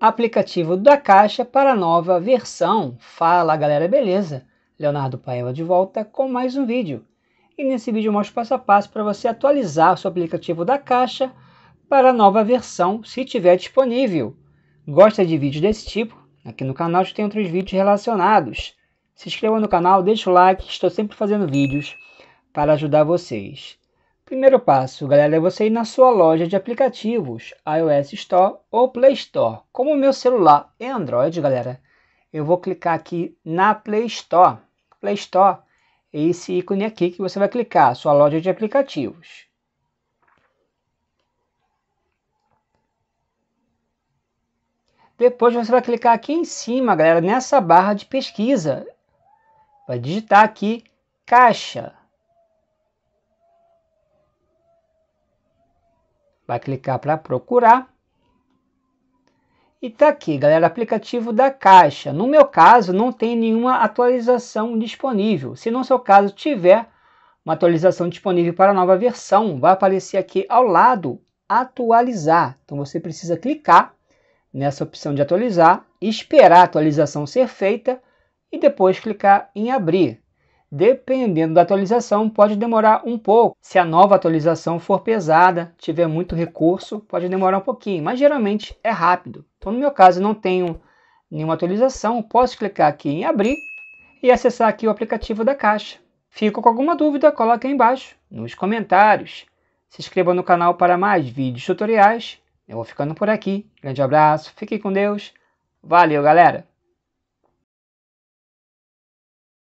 aplicativo da Caixa para a nova versão. Fala galera, beleza? Leonardo Paella de volta com mais um vídeo. E nesse vídeo eu mostro passo a passo para você atualizar o seu aplicativo da Caixa para a nova versão, se tiver disponível. Gosta de vídeos desse tipo? Aqui no canal já tem outros vídeos relacionados. Se inscreva no canal, deixa o like, estou sempre fazendo vídeos para ajudar vocês. Primeiro passo, galera, é você ir na sua loja de aplicativos, iOS Store ou Play Store. Como o meu celular é Android, galera, eu vou clicar aqui na Play Store. Play Store é esse ícone aqui que você vai clicar, sua loja de aplicativos. Depois você vai clicar aqui em cima, galera, nessa barra de pesquisa. Vai digitar aqui caixa. Vai clicar para procurar. E tá aqui, galera, aplicativo da Caixa. No meu caso, não tem nenhuma atualização disponível. Se no seu caso tiver uma atualização disponível para a nova versão, vai aparecer aqui ao lado atualizar. Então você precisa clicar nessa opção de atualizar, esperar a atualização ser feita e depois clicar em abrir dependendo da atualização, pode demorar um pouco. Se a nova atualização for pesada, tiver muito recurso, pode demorar um pouquinho, mas geralmente é rápido. Então, no meu caso, não tenho nenhuma atualização, posso clicar aqui em abrir e acessar aqui o aplicativo da Caixa. Fica com alguma dúvida? Coloque aí embaixo, nos comentários. Se inscreva no canal para mais vídeos tutoriais. Eu vou ficando por aqui. Grande abraço, fique com Deus. Valeu, galera!